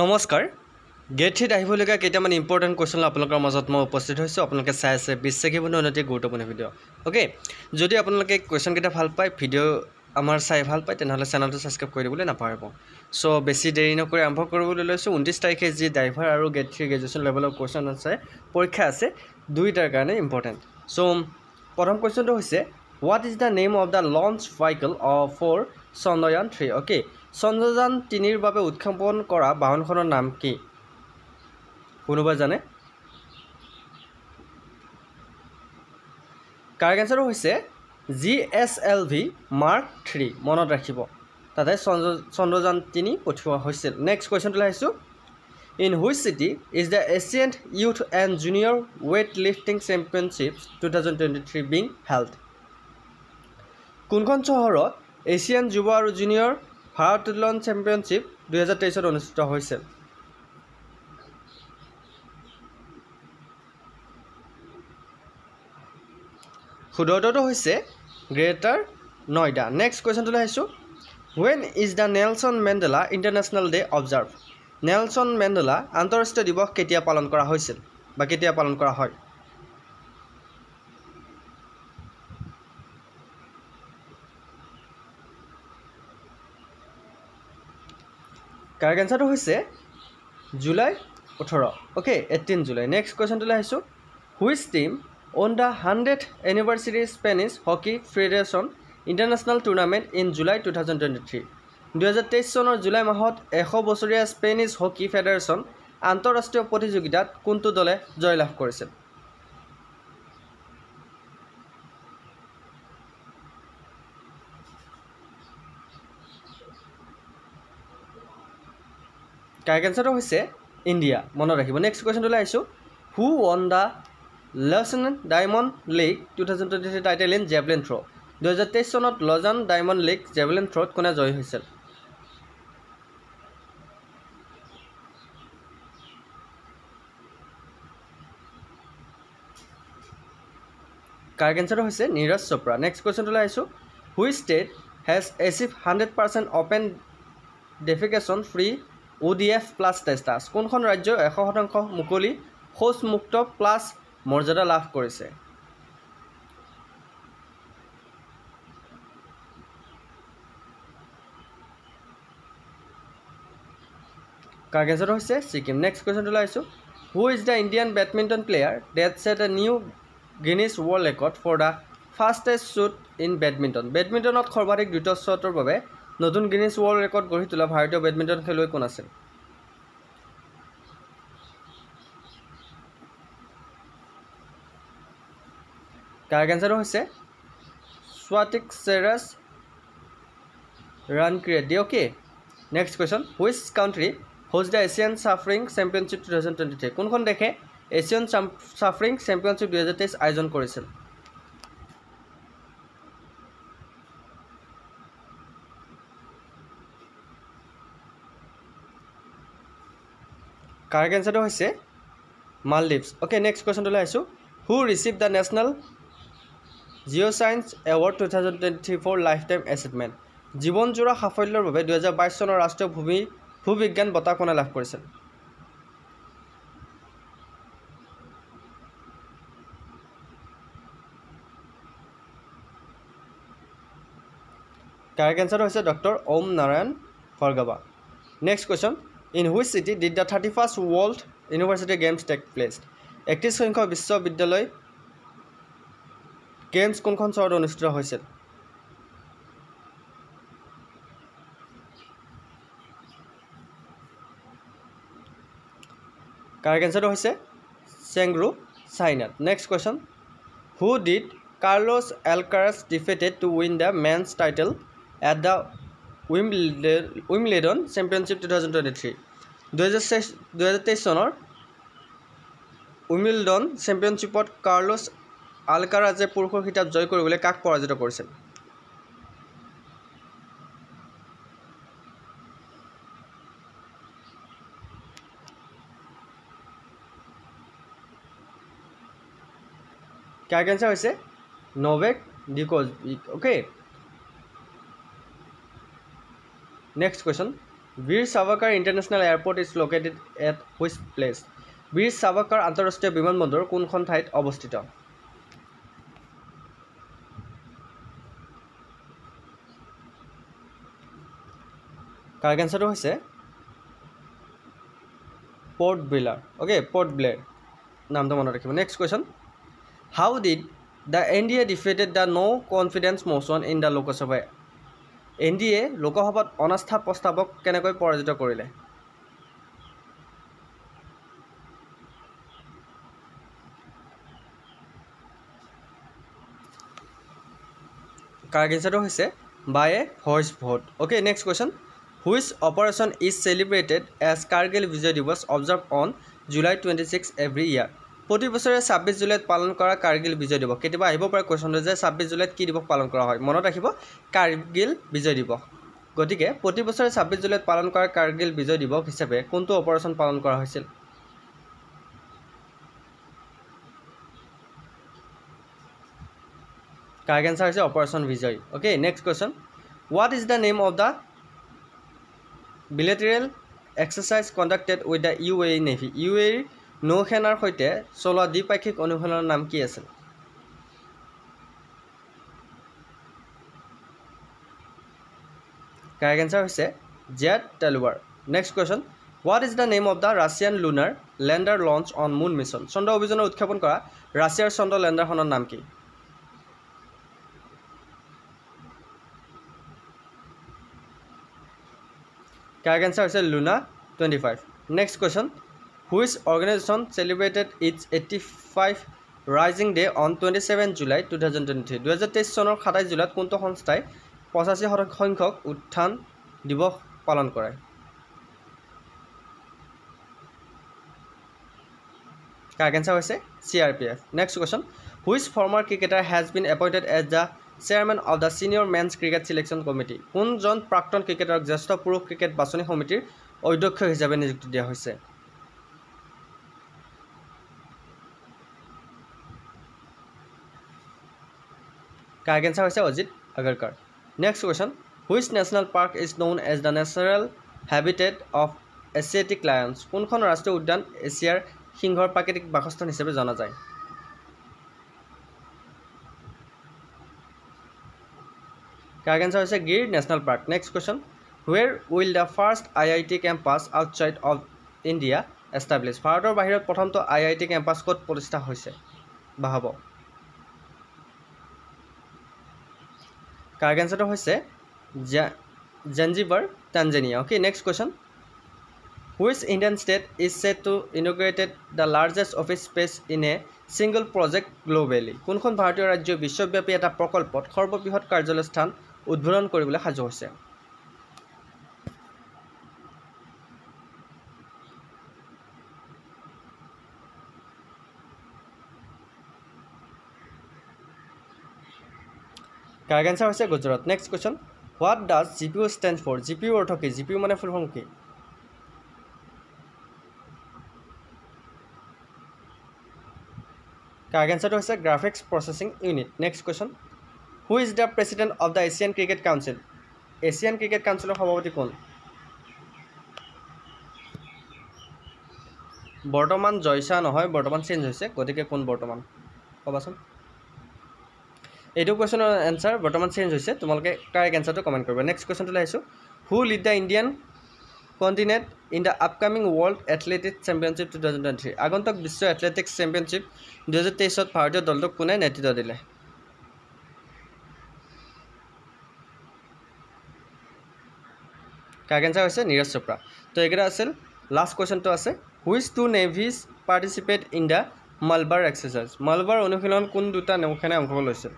নমস্কাৰ গেট থ্ৰীত আহিবলগীয়া কেইটামান ইম্পৰ্টেণ্ট কুৱেশ্যন আপোনালোকৰ মাজত মই উপস্থিত হৈছোঁ আপোনালোকে চাই আছে বিশ ছেকেণ্ড বন্ধু অন্যতি গুৰুত্বপূৰ্ণ ভিডিঅ' অ'কে যদি আপোনালোকে কুৱেশ্যনকেইটা ভাল পায় ভিডিঅ' আমাৰ চাই ভাল পায় তেনেহ'লে চেনেলটো ছাবস্ক্ৰাইব কৰি দিবলৈ নাপাহৰিব চ' বেছি দেৰি নকৰি আৰম্ভ কৰিবলৈ লৈছোঁ ঊনত্ৰিছ তাৰিখে যি ড্ৰাইভাৰ আৰু গেট থ্ৰী গ্ৰেজুৱেশ্যন লেভেলৰ কুৱেশ্যন আছে পৰীক্ষা আছে দুইটাৰ কাৰণে ইম্পৰ্টেণ্ট চ' প্ৰথম কুৱেশ্যনটো হৈছে what is the name of the launch vehicle for Chandrayaan three okay Chandrayaan তিনিৰ বাবে উৎক্ষেপণ কৰা বাহনখনৰ নাম কি কোনোবাই জানে কাৰেক্ট এঞ্চাৰটো হৈছে G S L V mark three মনত ৰাখিব তাতে চন্দ্ৰ চন্দ্ৰযান তিনি পঠিওৱা হৈছিল নেক্সট কুৱেশ্যনটোলৈ আহিছোঁ in which city is the Asian youth and junior weight lifting championship two thousand twenty three being held কোনখন চহৰত এছিয়ান যুৱ আৰু জুনিয়ৰ ভাৰত ভাৰোত্তোলন চেম্পিয়নশ্বিপ দুহেজাৰ তেইছত অনুষ্ঠিত হৈছিল সুদৰ্দটো হৈছে গ্ৰেটাৰ নয়ডা নেক্সট কুৱেশ্যনটোলৈ আহিছোঁ when is the Nelson Mandela international day observe Nelson Mandela আন্তঃৰাষ্ট্ৰীয় দিৱস কেতিয়া পালন কৰা হৈছিল বা কেতিয়া পালন কৰা হয় কাৰেক্ট এনচাৰটো হৈছে জুলাই ওঠৰ অ'কে এইটিন জুলাই নেক্সট কুৱেশ্যনটোলৈ আহিছোঁ which team won the hundred anniversary Spanish hockey federation international tournament in July two thousand twenty three দুহেজাৰ তেইছ চনৰ জুলাই মাহত এশ বছৰীয়া স্পেনিছ হকী ফেডাৰেশ্যন আন্তঃৰাষ্ট্ৰীয় প্ৰতিযোগিতাত কোনটো দলে জয়লাভ কৰিছিল কাৰেক্ট এনচাৰটো হৈছে ইণ্ডিয়া মনত ৰাখিব নেক্সট কুৱেশ্যনটোলৈ আহিছোঁ who won the Lausanne Diamond League two thousand twenty three title in javelin throw' দুহেজাৰ তেইছ চনত লজান ডায়মণ্ড লীগ জেভলিন থ্ৰ'ত কোনে জয়ী হৈছিল কাৰেক্ট এনচাৰটো হৈছে নীৰজ চোপ্ৰা নেক্সট কুৱেশ্যনটোলৈ আহিছোঁ which state has achieve hundred percent open defecation free O D F plus status কোনখন ৰাজ্যই এশ শতাংশ মুকলি শৌচমুক্ত প্লাছ মৰ্যাদা লাভ কৰিছে কাক এজৰ হৈছে ছিকিম নেক্সট কুৱেশ্যনটো ওলাইছোঁ who is the Indian badminton player that set a new Guinness world record for the fastest shot in badminton বেডমিণ্টনত সৰ্বাধিক দ্ৰুত শ্বটৰ বাবে নতুন গিনিজ ৱৰ্ল্ড ৰেকৰ্ড গঢ়ি তোলা ভাৰতীয় বেডমিণ্টন খেলুৱৈ কোন আছিল কাৰ কেঞ্চাৰো হৈছে Satwik Sairaj Rankireddy okay next question which country whose the Asian চাফৰিং championship two thousand twenty three কোনখন দেশে এছিয়ান চাম চাফৰিং চেম্পিয়নশ্বিপ দুহেজাৰ তেইছ আয়োজন কৰিছিল কাৰেক্ট এনচাৰটো হৈছে মালদ্বীপছ অ'কে নেক্সট কুৱেশ্যনটোলৈ আহিছোঁ who receive the national geo' science award two thousand twenty for lifetime achievement জীৱনজোৰা সাফল্যৰ বাবে দুহেজাৰ বাইছ চনৰ ৰাষ্ট্ৰীয় ভূমি ভূবিজ্ঞান বঁটা কোনে লাভ কৰিছিল কাৰেক্ট এনচাৰটো হৈছে ডক্টৰ ওম নাৰায়ণ ফৰগাবা next question in which city did the thirty first world university games take place একত্ৰিছ সংখ্যক বিশ্ববিদ্যালয় গেমছ কোনখন চহৰত অনুষ্ঠিত হৈছিল কাৰেক্ট এঞ্চাৰটো হৈছে চেংৰু চাইনাত next question who did Carlos Alcaraz defeated to win the men's title at the Wim Wimbledon championship two thousand twenty three দুহেজাৰ দুহেজাৰ তেইছ চনৰ উইমলেডন চেম্পিয়নশ্বিপত কাৰ্লোছ আলকাৰাজে পুৰুষৰ খিতাপ জয় কৰিবলৈ কাক পৰাজিত কৰিছিল কাৰ কেঞ্চাৰ হৈছে নভেক ডিকজ okay next question Veer Savarkar international airport is located at which place Veer Savarkar আন্তঃৰাষ্ট্ৰীয় বিমানবন্দৰ কোনখন ঠাইত অৱস্থিত কাৰ কেঞ্চাৰটো হৈছে Port Blair okay Port Blair নামটো মনত ৰাখিব next question how did the India defeated the no' confidence motion in the Lok Sabha N D A লোকসভাত অনাস্থা প্ৰস্তাৱক কেনেকৈ পৰাজিত কৰিলে কাৰ্গ হৈছে by a voice vote okay next question which operation is celebrated as Kargil Vijay Diwas observe on July twenty six every year প্ৰতি বছৰে ছাব্বিছ জুলাইত পালন কৰা কাৰ্গিল বিজয় দিৱস কেতিয়াবা আহিব পাৰে কুৱেশ্যনটো যে ছাব্বিছ জুলাইত কি দিৱস পালন কৰা হয় মনত ৰাখিব কাৰ্গিল বিজয় দিৱস গতিকে প্ৰতি বছৰে ছাব্বিছ জুলাইত পালন কৰা কাৰ্গিল বিজয় দিৱস হিচাপে কোনটো অপাৰেশ্যন পালন কৰা হৈছিল কাৰ্গ এঞ্চাৰ হৈছে operation Vijay okay next question what is the name of the bilateral exercise conducted with the U S navy U এৰ নৌসেনাৰ সৈতে চলোৱা দ্বিপাক্ষিক অনুশীলনৰ নাম কি আছিল কাৰেক্ট এঞ্চাৰ হৈছে জেট টেলুৱাৰ next question what is the name of the Russian lunar lander launch on moon mission চন্দ্ৰ অভিযানৰ উৎক্ষেপন কৰা ৰাছিয়াৰ চন্দ্ৰ লেণ্ডাৰখনৰ নাম কি কাৰেক্ট এঞ্চাৰ হৈছে Luna twenty five next question which organisation celebrated its eighty five raising day' on twenty seven July two thousand twenty three দুহেজাৰ তেইছ চনৰ সাতাইছ জুলাইত কোনটো সংস্থাই পঁচাশী সংখ্যক উত্থান দিৱস পালন কৰে কাৰ কেঞ্চাৰ হৈছে C R P F next question which former cricketer has been appointed as the chairman of the senior men's cricket selection committee কোনজন প্ৰাক্তন ক্ৰিকেটাৰক জ্যেষ্ঠ পুৰুষ ক্ৰিকেট বাছনি সমিতিৰ অধ্যক্ষ হিচাপে নিযুক্তি দিয়া হৈছে কাৰেক্ট এনচাৰ হৈছে Ajit Agarkar next question which national park is known as the natural habitat of Asiatic lions কোনখন ৰাষ্ট্ৰীয় উদ্যান এছিয়াৰ সিংহৰ প্ৰাকৃতিক বাসস্থান হিচাপে জনা যায় কাৰেক্ট এনচাৰ হৈছে Gir national park next question where will the first I I T campus outside of India establish ভাৰতৰ বাহিৰত প্ৰথমটো আই আই টি কেম্পাছ ক'ত প্ৰতিষ্ঠা হৈছে বা হ'ব কাৰ্ক এঞ্চাৰটো হৈছে Zanzibar Tanzania okay next question which Indian state is set to integrated the largest office space in a single project globally কোনখন ভাৰতীয় ৰাজ্য বিশ্বব্যাপী এটা প্ৰকল্পত সৰ্ববৃহৎ কাৰ্যালয় স্থান উদ্বোধন কৰিবলৈ সাজু হৈছে কারেক্ট অ্যান্সার হয়েছে Gujarat next question what does GPU stand for GPU অর্থ কি জিপিউ মানে ফুল ফর্ম কি কারেক্ট অ্যান্সারটা হৈছে graphics processing unit next question who is the president of the Asian cricket council Asian cricket কাউন্সিলৰ সভাপতি কোন বৰ্তমান জয়সা নহয় বৰ্তমান চেঞ্জ হৈছে গতিকে কোন বৰ্তমান ক'বাচোন এইটো কুৱেশ্যনৰ এনচাৰ বৰ্তমান চেঞ্জ হৈছে তোমালোকে কাৰেক্ট এনচাৰটো কমেণ্ট কৰিব নেক্সট কুৱেশ্যনটোলৈ আহিছোঁ who lead the Indian contingent in the upcoming world athletics championship two thousand twenty three আগন্তক বিশ্ব এথলেটিক্স চেম্পিয়নশ্বিপ দুহেজাৰ তেইছত ভাৰতীয় দলটোক কোনে নেতৃত্ব দিলে কাৰেক্ট এনচাৰ হৈছে নীৰজ চোপ্ৰা তো এইকেইটা আছিল লাষ্ট কুৱেশ্যনটো আছে which two navies participate in the Malabar exercise Malabar অনুশীলন কোন দুটা নৌসেনাই অংশগ্ৰহণ লৈছিল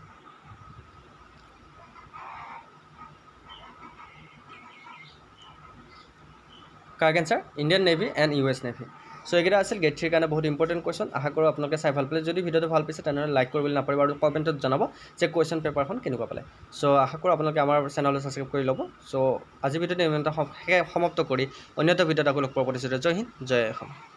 correct answer Indian navy and U S navy so' এইকেইটা আছিল গেট থ্ৰীৰ কাৰণে বহুত ইম্পৰ্টেণ্ট কুৱেশ্যন আশা কৰোঁ আপোনালোকে চাই ভাল পালে যদি ভিডিঅ'টো ভাল পাইছে তেনেহ'লে লাইক কৰিবলৈ নাপাৰিব আৰু কমেণ্টত জনাব যে কুৱেশ্যন পেপাৰখন কেনেকুৱা পালে চ' আশা কৰোঁ আপোনালোকে আমাৰ চেনেলটো ছাবস্ক্ৰাইব কৰি ল'ব চ' আজি ভিডিঅ'টো ইমান এটা সমাপ্ত কৰি অন্য এটা ভিডিঅ'ত আকৌ লগ পাব প্ৰতিশ্ৰুতি জয় হিন্দ জয় অসম